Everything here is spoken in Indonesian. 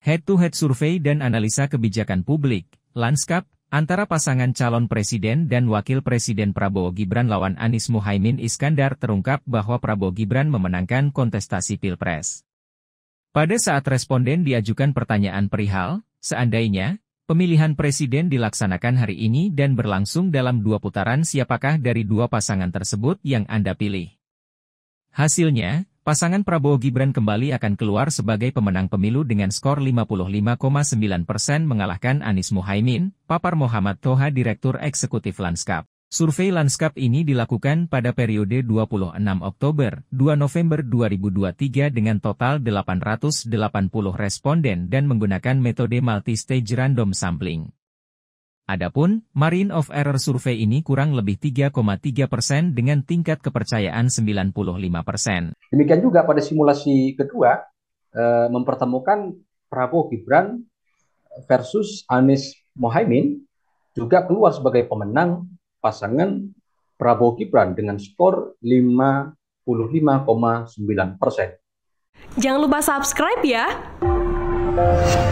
head-to-head -head survei dan analisa kebijakan publik, lanskap, antara pasangan calon presiden dan wakil presiden Prabowo Gibran lawan Anies Muhaimin Iskandar terungkap bahwa Prabowo Gibran memenangkan kontestasi Pilpres. Pada saat responden diajukan pertanyaan perihal, seandainya, pemilihan presiden dilaksanakan hari ini dan berlangsung dalam dua putaran siapakah dari dua pasangan tersebut yang Anda pilih. Hasilnya, Pasangan Prabowo Gibran kembali akan keluar sebagai pemenang pemilu dengan skor 55,9 persen mengalahkan Anies Muhaimin, papar Muhammad Toha Direktur Eksekutif Lanskap. Survei Lanskap ini dilakukan pada periode 26 Oktober 2 November 2023 dengan total 880 responden dan menggunakan metode multi-stage random sampling. Adapun, Margin of Error survei ini kurang lebih 3,3 persen dengan tingkat kepercayaan 95 persen. Demikian juga pada simulasi kedua, eh, mempertemukan Prabowo Gibran versus Anies Mohaimin juga keluar sebagai pemenang pasangan Prabowo Gibran dengan skor 55,9 persen. Jangan lupa subscribe ya!